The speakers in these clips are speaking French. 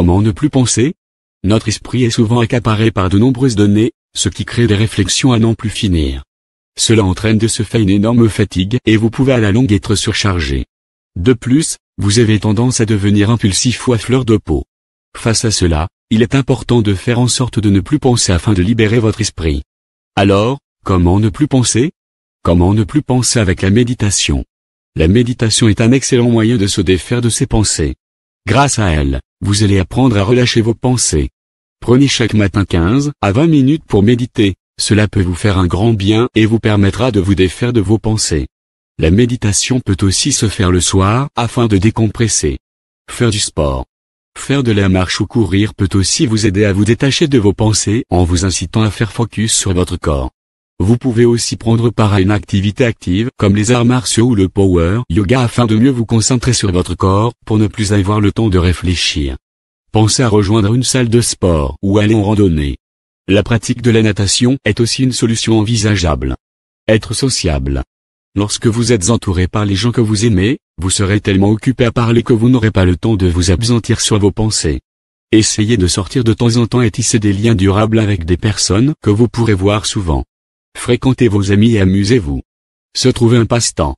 Comment ne plus penser Notre esprit est souvent accaparé par de nombreuses données, ce qui crée des réflexions à n'en plus finir. Cela entraîne de ce fait une énorme fatigue et vous pouvez à la longue être surchargé. De plus, vous avez tendance à devenir impulsif ou à fleur de peau. Face à cela, il est important de faire en sorte de ne plus penser afin de libérer votre esprit. Alors, comment ne plus penser Comment ne plus penser avec la méditation La méditation est un excellent moyen de se défaire de ses pensées. Grâce à elle, vous allez apprendre à relâcher vos pensées. Prenez chaque matin 15 à 20 minutes pour méditer, cela peut vous faire un grand bien et vous permettra de vous défaire de vos pensées. La méditation peut aussi se faire le soir afin de décompresser. Faire du sport. Faire de la marche ou courir peut aussi vous aider à vous détacher de vos pensées en vous incitant à faire focus sur votre corps. Vous pouvez aussi prendre part à une activité active, comme les arts martiaux ou le power yoga afin de mieux vous concentrer sur votre corps, pour ne plus avoir le temps de réfléchir. Pensez à rejoindre une salle de sport ou aller en randonnée. La pratique de la natation est aussi une solution envisageable. Être sociable. Lorsque vous êtes entouré par les gens que vous aimez, vous serez tellement occupé à parler que vous n'aurez pas le temps de vous absentir sur vos pensées. Essayez de sortir de temps en temps et tisser des liens durables avec des personnes que vous pourrez voir souvent. Fréquentez vos amis et amusez-vous. Se trouver un passe-temps.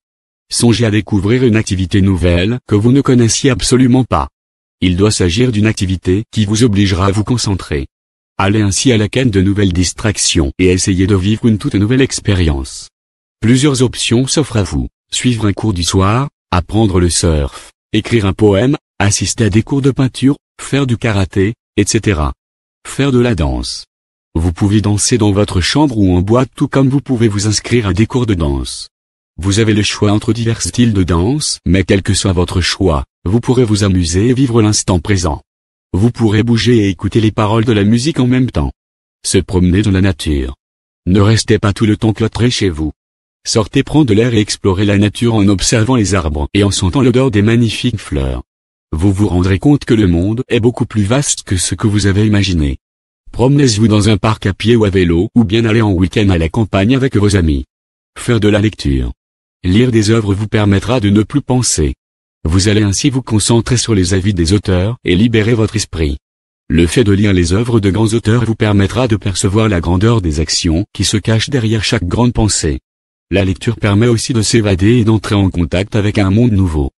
Songez à découvrir une activité nouvelle que vous ne connaissiez absolument pas. Il doit s'agir d'une activité qui vous obligera à vous concentrer. Allez ainsi à la quête de nouvelles distractions et essayez de vivre une toute nouvelle expérience. Plusieurs options s'offrent à vous. Suivre un cours du soir, apprendre le surf, écrire un poème, assister à des cours de peinture, faire du karaté, etc. Faire de la danse. Vous pouvez danser dans votre chambre ou en boîte tout comme vous pouvez vous inscrire à des cours de danse. Vous avez le choix entre divers styles de danse, mais quel que soit votre choix, vous pourrez vous amuser et vivre l'instant présent. Vous pourrez bouger et écouter les paroles de la musique en même temps. Se promener dans la nature. Ne restez pas tout le temps cloîtré chez vous. Sortez prendre l'air et explorez la nature en observant les arbres et en sentant l'odeur des magnifiques fleurs. Vous vous rendrez compte que le monde est beaucoup plus vaste que ce que vous avez imaginé. Promenez-vous dans un parc à pied ou à vélo ou bien allez en week-end à la campagne avec vos amis. Faire de la lecture. Lire des œuvres vous permettra de ne plus penser. Vous allez ainsi vous concentrer sur les avis des auteurs et libérer votre esprit. Le fait de lire les œuvres de grands auteurs vous permettra de percevoir la grandeur des actions qui se cachent derrière chaque grande pensée. La lecture permet aussi de s'évader et d'entrer en contact avec un monde nouveau.